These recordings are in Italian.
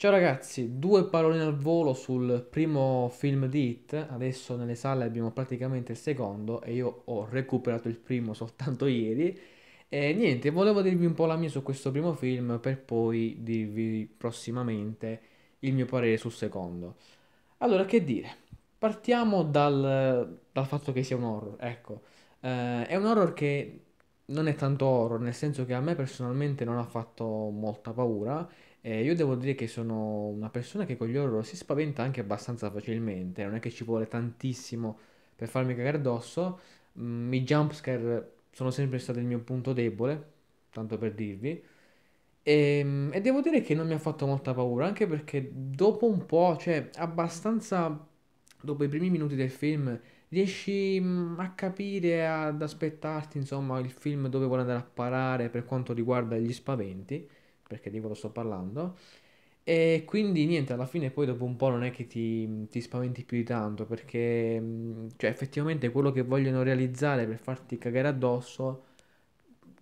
Ciao ragazzi, due paroline al volo sul primo film di Hit, adesso nelle sale abbiamo praticamente il secondo e io ho recuperato il primo soltanto ieri e niente, volevo dirvi un po' la mia su questo primo film per poi dirvi prossimamente il mio parere sul secondo. Allora, che dire? Partiamo dal, dal fatto che sia un horror, ecco. Eh, è un horror che non è tanto horror, nel senso che a me personalmente non ha fatto molta paura. E io devo dire che sono una persona che con gli horror si spaventa anche abbastanza facilmente, non è che ci vuole tantissimo per farmi cagare addosso. Mm, I jumpscare sono sempre stati il mio punto debole, tanto per dirvi. E, ehm, e, devo dire che non mi ha fatto molta paura, anche perché dopo un po', cioè abbastanza, dopo i primi minuti del film, riesci mm, a capire, ad aspettarti, insomma, il film dove vuole andare a parare per quanto riguarda gli spaventi, perché di quello sto parlando. E quindi niente, alla fine poi dopo un po' non è che ti, ti spaventi più di tanto, perché mm, cioè, effettivamente quello che vogliono realizzare per farti cagare addosso,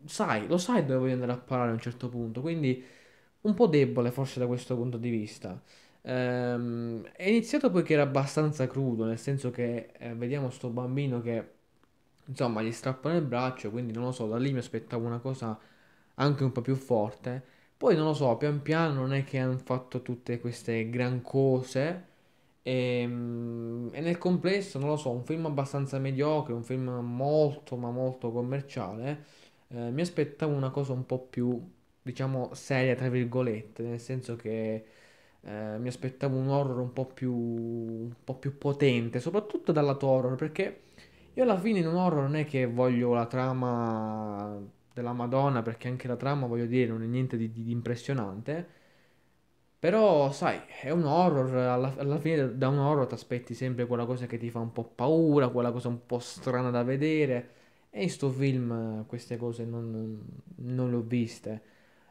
sai, lo sai dove voglio andare a parare a un certo punto, quindi un po' debole forse da questo punto di vista. Ehm, è iniziato poi che era abbastanza crudo, nel senso che eh, vediamo sto bambino che insomma gli strappano il braccio, quindi non lo so, da lì mi aspettavo una cosa anche un po' più forte. Poi non lo so, pian piano non è che hanno fatto tutte queste gran cose. E, ehm, e, nel complesso, non lo so, un film abbastanza mediocre, un film molto ma molto commerciale. Eh, mi aspettavo una cosa un po' più, diciamo, seria, tra virgolette, nel senso che eh, mi aspettavo un horror un po, più, un po' più potente, soprattutto dal lato horror, perché io alla fine in un horror non è che voglio la trama della Madonna, perché anche la trama, voglio dire, non è niente di, di impressionante. Però, sai, è un horror, alla, alla fine da un horror ti aspetti sempre quella cosa che ti fa un po' paura, quella cosa un po' strana da vedere. E in sto film eh, queste cose non, non le ho viste.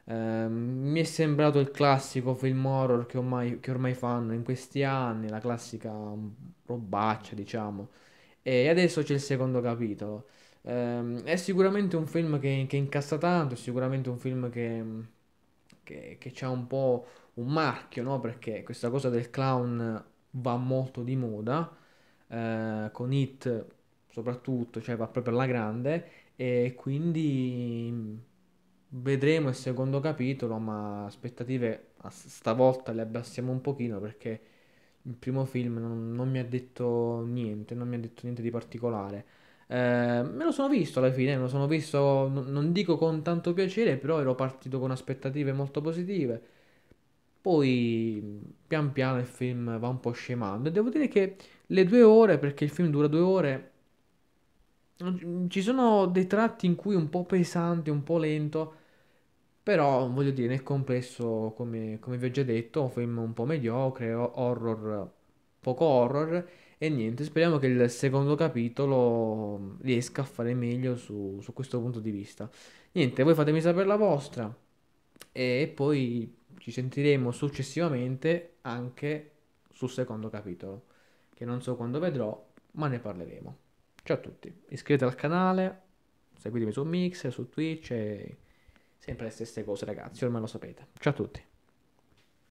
Eh, mi è sembrato il classico film horror che ormai, che ormai fanno in questi anni, la classica mm, robaccia, diciamo. E adesso c'è il secondo capitolo. Eh, è sicuramente un film che, che, incassa tanto, è sicuramente un film che, mm, che, che ha un po' un marchio, no? Perché questa cosa del clown va molto di moda, eh, con It soprattutto, cioè va proprio alla grande, e quindi mm, Vedremo il secondo capitolo, ma aspettative stavolta le abbassiamo un pochino perché il primo film non, non mi ha detto niente, non mi ha detto niente di particolare. Eh, me lo sono visto alla fine, me lo sono visto, n- non dico con tanto piacere, però ero partito con aspettative molto positive. Poi pian piano il film va un po' scemando e devo dire che le due ore, perché il film dura due ore, Mm, ci sono dei tratti in cui è un po' pesante, un po' lento, però voglio dire, nel complesso, come, come vi ho già detto, un film un po' mediocre, horror, poco horror, e niente, speriamo che il secondo capitolo riesca a fare meglio su, su questo punto di vista. Niente, voi fatemi sapere la vostra e poi ci sentiremo successivamente anche sul secondo capitolo, che non so quando vedrò, ma ne parleremo. Ciao a tutti, iscrivetevi al canale, seguitemi su Mix, su Twitch e sempre le stesse cose ragazzi, ormai lo sapete. Ciao a tutti.